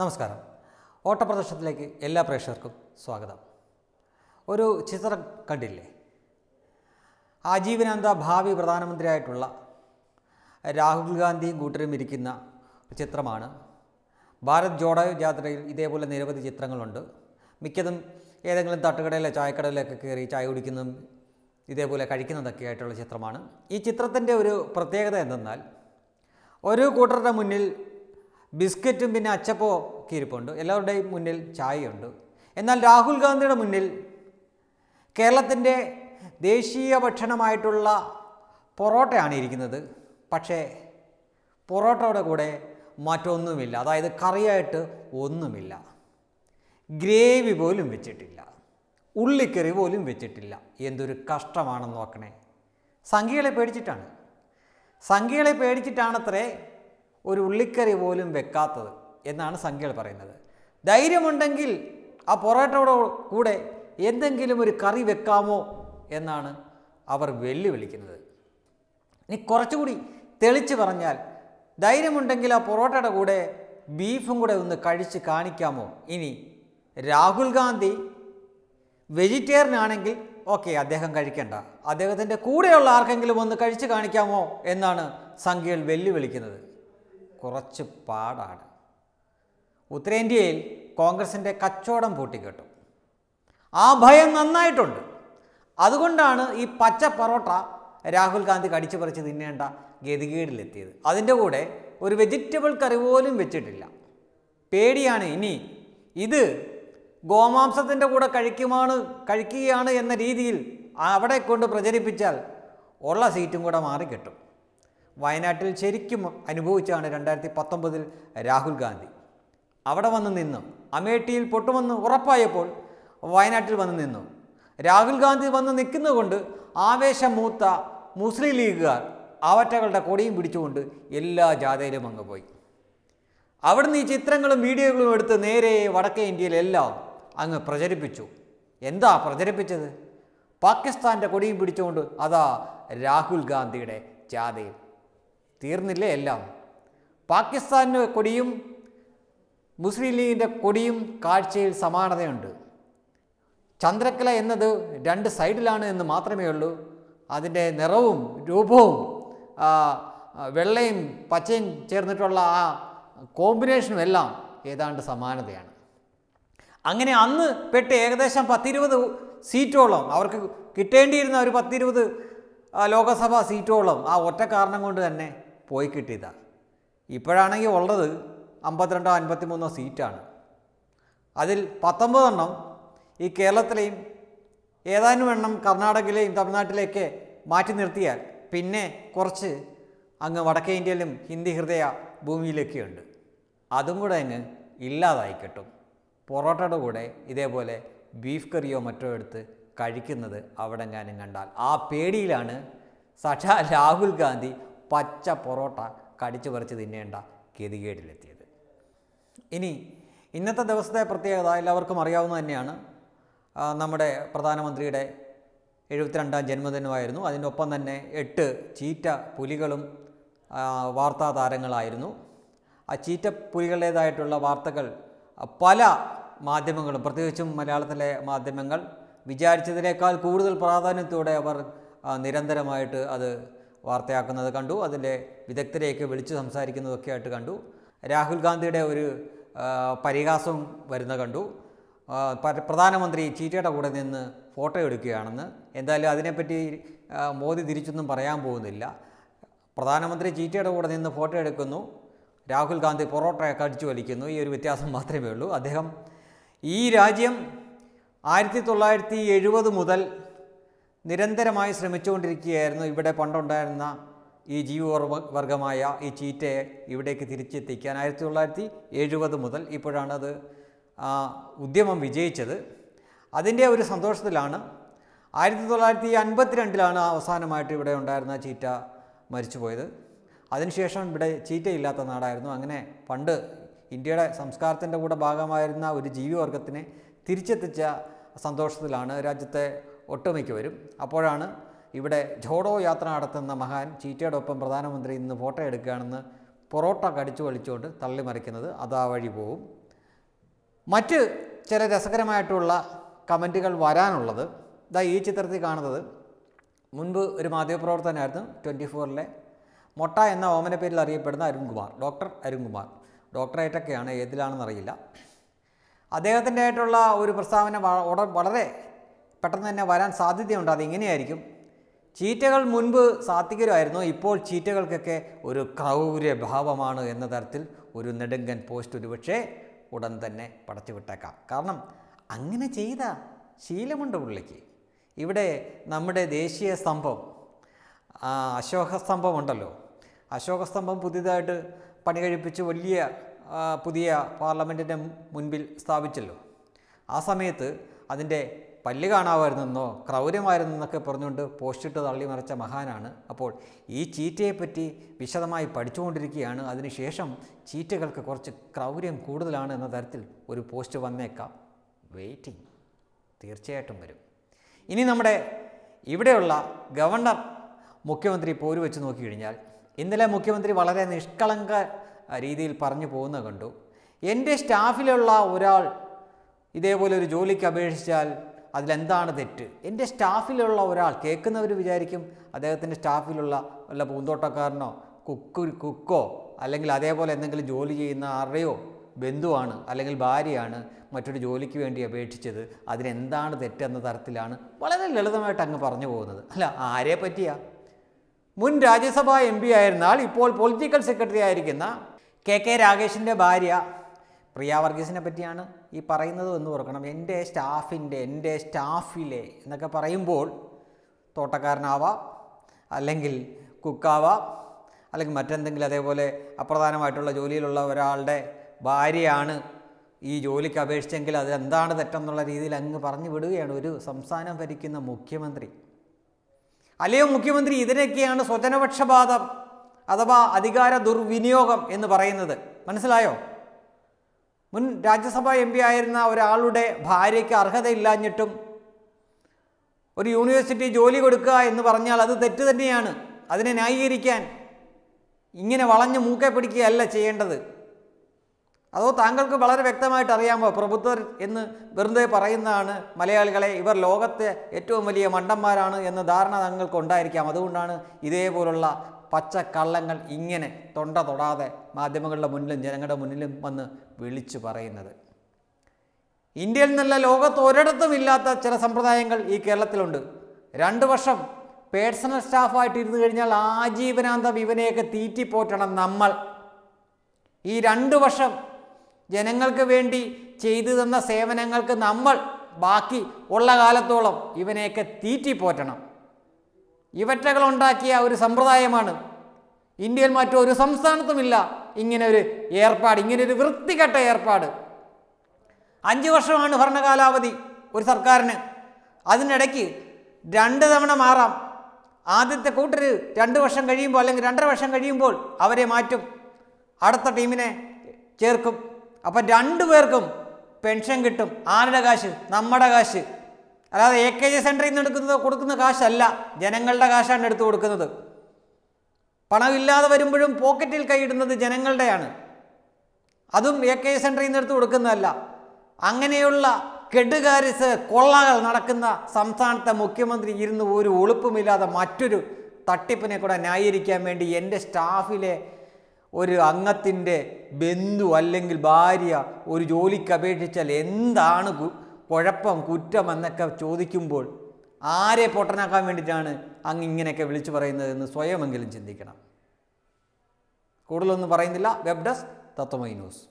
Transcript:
നമസ്കാരം ഓട്ടപ്രദർശനത്തിലേക്ക് എല്ലാ പ്രേക്ഷകർക്കും സ്വാഗതം ഒരു ചിത്രം കണ്ടില്ലേ ആജീവനാന്ത ഭാവി പ്രധാനമന്ത്രിയായിട്ടുള്ള രാഹുൽ ഗാന്ധിയും കൂട്ടരും ഇരിക്കുന്ന ചിത്രമാണ് ഭാരത് ജോഡോ യാത്രയിൽ ഇതേപോലെ നിരവധി ചിത്രങ്ങളുണ്ട് മിക്കതും ഏതെങ്കിലും തട്ടുകടയിലോ ചായക്കടയിലൊക്കെ കയറി ചായ കുടിക്കുന്നതും ഇതേപോലെ കഴിക്കുന്നതൊക്കെ ആയിട്ടുള്ള ചിത്രമാണ് ഈ ചിത്രത്തിൻ്റെ ഒരു പ്രത്യേകത എന്തെന്നാൽ ഒരു കൂട്ടരുടെ മുന്നിൽ ബിസ്ക്കറ്റും പിന്നെ അച്ചപ്പോ കീരിപ്പുണ്ട് എല്ലാവരുടെയും മുന്നിൽ ചായയുണ്ട് എന്നാൽ രാഹുൽ ഗാന്ധിയുടെ മുന്നിൽ കേരളത്തിൻ്റെ ദേശീയ ഭക്ഷണമായിട്ടുള്ള പൊറോട്ടയാണ് ഇരിക്കുന്നത് പക്ഷേ പൊറോട്ടയുടെ കൂടെ മറ്റൊന്നുമില്ല അതായത് കറിയായിട്ട് ഒന്നുമില്ല ഗ്രേവി പോലും വെച്ചിട്ടില്ല ഉള്ളിക്കറി പോലും വെച്ചിട്ടില്ല എന്തൊരു കഷ്ടമാണെന്ന് നോക്കണേ സംഖ്യകളെ പേടിച്ചിട്ടാണ് സംഖ്യകളെ പേടിച്ചിട്ടാണത്രേ ഒരു ഉള്ളിക്കറി പോലും വെക്കാത്തത് എന്നാണ് സംഖ്യകൾ പറയുന്നത് ധൈര്യമുണ്ടെങ്കിൽ ആ പൊറോട്ടയുടെ കൂടെ എന്തെങ്കിലും ഒരു കറി വെക്കാമോ എന്നാണ് അവർ വെല്ലുവിളിക്കുന്നത് ഇനി കുറച്ചുകൂടി തെളിച്ച് പറഞ്ഞാൽ ധൈര്യമുണ്ടെങ്കിൽ ആ പൊറോട്ടയുടെ കൂടെ ബീഫും കൂടെ ഒന്ന് കഴിച്ച് കാണിക്കാമോ ഇനി രാഹുൽ ഗാന്ധി വെജിറ്റേറിയൻ ആണെങ്കിൽ ഓക്കെ അദ്ദേഹം കഴിക്കണ്ട അദ്ദേഹത്തിൻ്റെ കൂടെയുള്ള ആർക്കെങ്കിലും ഒന്ന് കഴിച്ച് കാണിക്കാമോ എന്നാണ് സംഖ്യകൾ വെല്ലുവിളിക്കുന്നത് കുറച്ച് പാടാണ് ഉത്തരേന്ത്യയിൽ കോൺഗ്രസിൻ്റെ കച്ചവടം പൂട്ടിക്കെട്ടും ആ ഭയം നന്നായിട്ടുണ്ട് അതുകൊണ്ടാണ് ഈ പച്ച പൊറോട്ട രാഹുൽ ഗാന്ധി കടിച്ചു പറിച്ച് തിന്നേണ്ട ഗതികേടിലെത്തിയത് അതിൻ്റെ കൂടെ ഒരു വെജിറ്റബിൾ കറി പോലും വെച്ചിട്ടില്ല പേടിയാണ് ഇനി ഇത് ഗോമാംസത്തിൻ്റെ കൂടെ കഴിക്കുമാണ് കഴിക്കുകയാണ് എന്ന രീതിയിൽ അവിടെ കൊണ്ട് പ്രചരിപ്പിച്ചാൽ ഉള്ള സീറ്റും കൂടെ മാറി കിട്ടും വയനാട്ടിൽ ശരിക്കും അനുഭവിച്ചാണ് രണ്ടായിരത്തി പത്തൊമ്പതിൽ രാഹുൽ ഗാന്ധി അവിടെ വന്ന് നിന്നു അമേഠിയിൽ പൊട്ടുമെന്ന് ഉറപ്പായപ്പോൾ വയനാട്ടിൽ വന്ന് നിന്നു രാഹുൽ ഗാന്ധി വന്ന് നിൽക്കുന്നതുകൊണ്ട് മൂത്ത മുസ്ലിം ലീഗുകാർ ആവറ്റകളുടെ കൊടിയും പിടിച്ചുകൊണ്ട് എല്ലാ ജാഥയിലും അങ്ങ് പോയി അവിടുന്ന് ഈ ചിത്രങ്ങളും വീഡിയോകളും എടുത്ത് നേരെ വടക്കേ ഇന്ത്യയിലെല്ലാം അങ്ങ് പ്രചരിപ്പിച്ചു എന്താ പ്രചരിപ്പിച്ചത് പാകിസ്ഥാൻ്റെ കൊടിയും പിടിച്ചുകൊണ്ട് അതാ രാഹുൽ ഗാന്ധിയുടെ ജാഥയും തീർന്നില്ലേ എല്ലാം പാകിസ്ഥാൻ്റെ കൊടിയും മുസ്ലിം ലീഗിൻ്റെ കൊടിയും കാഴ്ചയിൽ സമാനതയുണ്ട് ചന്ദ്രക്കല എന്നത് രണ്ട് സൈഡിലാണ് എന്ന് മാത്രമേ ഉള്ളൂ അതിൻ്റെ നിറവും രൂപവും വെള്ളയും പച്ചയും ചേർന്നിട്ടുള്ള ആ കോമ്പിനേഷനും എല്ലാം ഏതാണ്ട് സമാനതയാണ് അങ്ങനെ അന്ന് പെട്ട് ഏകദേശം പത്തിരുപത് സീറ്റോളം അവർക്ക് കിട്ടേണ്ടിയിരുന്ന ഒരു പത്തിരുപത് ലോകസഭാ സീറ്റോളം ആ ഒറ്റ കാരണം കൊണ്ട് തന്നെ പോയി കിട്ടിയതാണ് ഇപ്പോഴാണെങ്കിൽ ഉള്ളത് അമ്പത്തിരണ്ടോ അൻപത്തിമൂന്നോ സീറ്റാണ് അതിൽ പത്തൊമ്പതെണ്ണം ഈ കേരളത്തിലെയും ഏതാനും എണ്ണം കർണാടകയിലെയും തമിഴ്നാട്ടിലേക്ക് മാറ്റി നിർത്തിയാൽ പിന്നെ കുറച്ച് അങ്ങ് വടക്കേ ഇന്ത്യയിലും ഹിന്ദി ഹൃദയ ഭൂമിയിലൊക്കെയുണ്ട് അതും കൂടെ അങ്ങ് ഇല്ലാതായി കിട്ടും പൊറോട്ടയുടെ കൂടെ ഇതേപോലെ ബീഫ് കറിയോ മറ്റോ എടുത്ത് കഴിക്കുന്നത് അവിടെ ഞാനും കണ്ടാൽ ആ പേടിയിലാണ് സഖാ രാഹുൽ ഗാന്ധി പച്ച പൊറോട്ട കടിച്ചു പറിച്ച് തിന്നേണ്ട ഗതികേടിലെത്തിയത് ഇനി ഇന്നത്തെ ദിവസത്തെ പ്രത്യേകത എല്ലാവർക്കും അറിയാവുന്ന തന്നെയാണ് നമ്മുടെ പ്രധാനമന്ത്രിയുടെ എഴുപത്തിരണ്ടാം ജന്മദിനമായിരുന്നു അതിനൊപ്പം തന്നെ എട്ട് ചീറ്റ പുലികളും വാർത്താ താരങ്ങളായിരുന്നു ആ ചീറ്റ പുലികളുടേതായിട്ടുള്ള വാർത്തകൾ പല മാധ്യമങ്ങളും പ്രത്യേകിച്ചും മലയാളത്തിലെ മാധ്യമങ്ങൾ വിചാരിച്ചതിനേക്കാൾ കൂടുതൽ പ്രാധാന്യത്തോടെ അവർ നിരന്തരമായിട്ട് അത് വാർത്തയാക്കുന്നത് കണ്ടു അതിൻ്റെ വിദഗ്ധരെയൊക്കെ വിളിച്ച് സംസാരിക്കുന്നതൊക്കെ ആയിട്ട് കണ്ടു രാഹുൽ ഗാന്ധിയുടെ ഒരു പരിഹാസവും വരുന്ന കണ്ടു പ്രധാനമന്ത്രി ചീറ്റയുടെ കൂടെ നിന്ന് ഫോട്ടോ എടുക്കുകയാണെന്ന് എന്തായാലും അതിനെപ്പറ്റി മോദി തിരിച്ചൊന്നും പറയാൻ പോകുന്നില്ല പ്രധാനമന്ത്രി ചീറ്റയുടെ കൂടെ നിന്ന് ഫോട്ടോ എടുക്കുന്നു രാഹുൽ ഗാന്ധി പൊറോട്ടയൊക്കെ അടിച്ചു വലിക്കുന്നു ഈ ഒരു വ്യത്യാസം മാത്രമേ ഉള്ളൂ അദ്ദേഹം ഈ രാജ്യം ആയിരത്തി തൊള്ളായിരത്തി എഴുപത് മുതൽ നിരന്തരമായി ശ്രമിച്ചുകൊണ്ടിരിക്കുകയായിരുന്നു ഇവിടെ പണ്ടുണ്ടായിരുന്ന ഈ ജീവവർഗമായ ഈ ചീറ്റയെ ഇവിടേക്ക് തിരിച്ചെത്തിക്കാൻ ആയിരത്തി തൊള്ളായിരത്തി എഴുപത് മുതൽ ഇപ്പോഴാണത് ഉദ്യമം വിജയിച്ചത് അതിൻ്റെ ഒരു സന്തോഷത്തിലാണ് ആയിരത്തി തൊള്ളായിരത്തി അൻപത്തിരണ്ടിലാണ് അവസാനമായിട്ട് ഇവിടെ ഉണ്ടായിരുന്ന ചീറ്റ മരിച്ചുപോയത് അതിനുശേഷം ഇവിടെ ചീറ്റയില്ലാത്ത നാടായിരുന്നു അങ്ങനെ പണ്ട് ഇന്ത്യയുടെ സംസ്കാരത്തിൻ്റെ കൂടെ ഭാഗമായിരുന്ന ഒരു ജീവിവർഗത്തിനെ തിരിച്ചെത്തിച്ച സന്തോഷത്തിലാണ് രാജ്യത്തെ ഒട്ടുമിക്ക് വരും അപ്പോഴാണ് ഇവിടെ ജോഡോ യാത്ര നടത്തുന്ന മഹാൻ ചീറ്റയുടെ ഒപ്പം പ്രധാനമന്ത്രി ഇന്ന് ഫോട്ടോ എടുക്കുകയാണെന്ന് പൊറോട്ട കടിച്ചു വലിച്ചുകൊണ്ട് തള്ളിമറിക്കുന്നത് അത് ആ വഴി പോവും മറ്റ് ചില രസകരമായിട്ടുള്ള കമൻറ്റുകൾ വരാനുള്ളത് ഇതാ ഈ ചിത്രത്തിൽ കാണുന്നത് മുൻപ് ഒരു മാധ്യമപ്രവർത്തകനായിരുന്നു ട്വൻറ്റി ഫോറിലെ മൊട്ട എന്ന ഓമന പേരിൽ അറിയപ്പെടുന്ന അരുൺകുമാർ ഡോക്ടർ അരുൺകുമാർ ഡോക്ടറേറ്റൊക്കെയാണ് ഏതിലാണെന്നറിയില്ല അദ്ദേഹത്തിൻ്റെ ആയിട്ടുള്ള ഒരു പ്രസ്താവന വളരെ പെട്ടെന്ന് തന്നെ വരാൻ സാധ്യതയുണ്ട് അതിങ്ങനെയായിരിക്കും ചീറ്റകൾ മുൻപ് സാത്വികരമായിരുന്നു ഇപ്പോൾ ചീറ്റകൾക്കൊക്കെ ഒരു ക്രൗര്യഭാവമാണ് എന്ന തരത്തിൽ ഒരു നെടുങ്കൻ പോസ്റ്റ് ഒരുപക്ഷെ ഉടൻ തന്നെ പടച്ചു വിട്ടേക്കാം കാരണം അങ്ങനെ ചെയ്ത ശീലമുണ്ട് പുള്ളിക്ക് ഇവിടെ നമ്മുടെ ദേശീയ സ്തംഭം അശോകസ്തംഭം ഉണ്ടല്ലോ അശോകസ്തംഭം പുതിയതായിട്ട് പണി കഴിപ്പിച്ച് വലിയ പുതിയ പാർലമെൻറ്റിൻ്റെ മുൻപിൽ സ്ഥാപിച്ചല്ലോ ആ സമയത്ത് അതിൻ്റെ പല്ല് കാണാമായിരുന്നെന്നോ ക്രൗര്യമായിരുന്നെന്നൊക്കെ പറഞ്ഞുകൊണ്ട് പോസ്റ്റിട്ട് മറിച്ച മഹാനാണ് അപ്പോൾ ഈ ചീറ്റയെപ്പറ്റി വിശദമായി പഠിച്ചുകൊണ്ടിരിക്കുകയാണ് അതിനുശേഷം ചീറ്റകൾക്ക് കുറച്ച് ക്രൗര്യം കൂടുതലാണ് എന്ന തരത്തിൽ ഒരു പോസ്റ്റ് വന്നേക്കാം വെയിറ്റിംഗ് തീർച്ചയായിട്ടും വരും ഇനി നമ്മുടെ ഇവിടെയുള്ള ഗവർണർ മുഖ്യമന്ത്രി പോര് വെച്ച് നോക്കിക്കഴിഞ്ഞാൽ ഇന്നലെ മുഖ്യമന്ത്രി വളരെ നിഷ്കളങ്ക രീതിയിൽ പറഞ്ഞു പോകുന്നത് കണ്ടു എൻ്റെ സ്റ്റാഫിലുള്ള ഒരാൾ ഇതേപോലെ ഒരു ജോലിക്ക് അപേക്ഷിച്ചാൽ അതിലെന്താണ് തെറ്റ് എൻ്റെ സ്റ്റാഫിലുള്ള ഒരാൾ കേൾക്കുന്നവർ വിചാരിക്കും അദ്ദേഹത്തിൻ്റെ സ്റ്റാഫിലുള്ള വല്ല പൂന്തോട്ടക്കാരനോ കുക്ക് കുക്കോ അല്ലെങ്കിൽ അതേപോലെ എന്തെങ്കിലും ജോലി ചെയ്യുന്ന ആരുടെയോ ബന്ധുവാണ് അല്ലെങ്കിൽ ഭാര്യയാണ് മറ്റൊരു ജോലിക്ക് വേണ്ടി അപേക്ഷിച്ചത് അതിനെന്താണ് തെറ്റെന്ന തരത്തിലാണ് വളരെ ലളിതമായിട്ട് അങ്ങ് പറഞ്ഞു പോകുന്നത് അല്ല ആരെ പറ്റിയാ മുൻ രാജ്യസഭാ എം പി ആയിരുന്ന ഇപ്പോൾ പൊളിറ്റിക്കൽ സെക്രട്ടറി ആയിരിക്കുന്ന കെ കെ രാഗേഷിൻ്റെ ഭാര്യ പ്രിയ വർഗീസിനെ പറ്റിയാണ് ഈ പറയുന്നത് എന്ന് ഓർക്കണം എൻ്റെ സ്റ്റാഫിൻ്റെ എൻ്റെ സ്റ്റാഫിലെ എന്നൊക്കെ പറയുമ്പോൾ തോട്ടക്കാരനാവാം അല്ലെങ്കിൽ കുക്കാവാം അല്ലെങ്കിൽ മറ്റെന്തെങ്കിലും അതേപോലെ അപ്രധാനമായിട്ടുള്ള ജോലിയിലുള്ള ഒരാളുടെ ഭാര്യയാണ് ഈ ജോലിക്ക് അപേക്ഷിച്ചെങ്കിൽ അതെന്താണ് തെറ്റെന്നുള്ള രീതിയിൽ അങ്ങ് പറഞ്ഞു വിടുകയാണ് ഒരു സംസ്ഥാനം ഭരിക്കുന്ന മുഖ്യമന്ത്രി അല്ലയോ മുഖ്യമന്ത്രി ഇതിനൊക്കെയാണ് സ്വജനപക്ഷപാതം അഥവാ അധികാര ദുർവിനിയോഗം എന്ന് പറയുന്നത് മനസ്സിലായോ മുൻ രാജ്യസഭാ എം പി ആയിരുന്ന ഒരാളുടെ ഭാര്യയ്ക്ക് അർഹതയില്ലാഞ്ഞിട്ടും ഒരു യൂണിവേഴ്സിറ്റി ജോലി കൊടുക്കുക എന്ന് പറഞ്ഞാൽ അത് തെറ്റ് തന്നെയാണ് അതിനെ ന്യായീകരിക്കാൻ ഇങ്ങനെ വളഞ്ഞു മൂക്കെ പിടിക്കുകയല്ല ചെയ്യേണ്ടത് അതോ താങ്കൾക്ക് വളരെ വ്യക്തമായിട്ട് അറിയാമോ പ്രബുദ്ധർ എന്ന് വെറുതെ പറയുന്നതാണ് മലയാളികളെ ഇവർ ലോകത്തെ ഏറ്റവും വലിയ മണ്ടന്മാരാണ് എന്ന ധാരണ താങ്കൾക്ക് ഉണ്ടായിരിക്കാം അതുകൊണ്ടാണ് ഇതേപോലുള്ള പച്ചക്കള്ളങ്ങൾ ഇങ്ങനെ തൊണ്ട തൊടാതെ മാധ്യമങ്ങളുടെ മുന്നിലും ജനങ്ങളുടെ മുന്നിലും വന്ന് വിളിച്ചു പറയുന്നത് ഇന്ത്യയിൽ നിന്നല്ല ലോകത്ത് ഒരിടത്തും ഇല്ലാത്ത ചില സമ്പ്രദായങ്ങൾ ഈ കേരളത്തിലുണ്ട് രണ്ട് വർഷം പേഴ്സണൽ സ്റ്റാഫായിട്ട് ഇരുന്ന് കഴിഞ്ഞാൽ ആജീവനാന്ത ഇവനെയൊക്കെ തീറ്റിപ്പോറ്റണം നമ്മൾ ഈ രണ്ട് വർഷം ജനങ്ങൾക്ക് വേണ്ടി ചെയ്തു തന്ന സേവനങ്ങൾക്ക് നമ്മൾ ബാക്കി ഉള്ള കാലത്തോളം ഇവനെയൊക്കെ തീറ്റിപ്പോറ്റണം ഇവറ്റകളുണ്ടാക്കിയ ഒരു സമ്പ്രദായമാണ് ഇന്ത്യയിൽ മറ്റൊരു സംസ്ഥാനത്തുമില്ല ഇങ്ങനെ ഒരു ഏർപ്പാട് ഇങ്ങനെ ഒരു വൃത്തികെട്ട ഏർപ്പാട് അഞ്ച് വർഷമാണ് ഭരണകാലാവധി ഒരു സർക്കാരിന് അതിനിടയ്ക്ക് രണ്ട് തവണ മാറാം ആദ്യത്തെ കൂട്ടർ രണ്ട് വർഷം കഴിയുമ്പോൾ അല്ലെങ്കിൽ രണ്ടര വർഷം കഴിയുമ്പോൾ അവരെ മാറ്റും അടുത്ത ടീമിനെ ചേർക്കും അപ്പം രണ്ടു പേർക്കും പെൻഷൻ കിട്ടും ആരുടെ കാശ് നമ്മുടെ കാശ് അല്ലാതെ എ കെ ജി സെൻറ്ററിൽ നിന്ന് എടുക്കുന്നത് കൊടുക്കുന്ന കാശല്ല ജനങ്ങളുടെ കാശാണ് എടുത്തു കൊടുക്കുന്നത് പണമില്ലാതെ വരുമ്പോഴും പോക്കറ്റിൽ കൈയിടുന്നത് ജനങ്ങളുടെയാണ് അതും എ കെ ജി സെൻറ്ററിൽ നിന്ന് എടുത്തു കൊടുക്കുന്നതല്ല അങ്ങനെയുള്ള കെടുകാരിസ് കൊള്ളകൾ നടക്കുന്ന സംസ്ഥാനത്തെ മുഖ്യമന്ത്രി ഇരുന്ന് ഒരു ഒളുപ്പുമില്ലാതെ മറ്റൊരു തട്ടിപ്പിനെ കൂടെ ന്യായീകരിക്കാൻ വേണ്ടി എൻ്റെ സ്റ്റാഫിലെ ഒരു അംഗത്തിൻ്റെ ബന്ധു അല്ലെങ്കിൽ ഭാര്യ ഒരു ജോലിക്ക് അപേക്ഷിച്ചാൽ എന്താണ് കുഴപ്പം കുറ്റം എന്നൊക്കെ ചോദിക്കുമ്പോൾ ആരെ പൊട്ടനാക്കാൻ വേണ്ടിയിട്ടാണ് അങ്ങ് ഇങ്ങനെയൊക്കെ വിളിച്ചു പറയുന്നതെന്ന് സ്വയമെങ്കിലും ചിന്തിക്കണം കൂടുതലൊന്നും പറയുന്നില്ല വെബ് ഡെസ്ക് തത്വമൈ ന്യൂസ്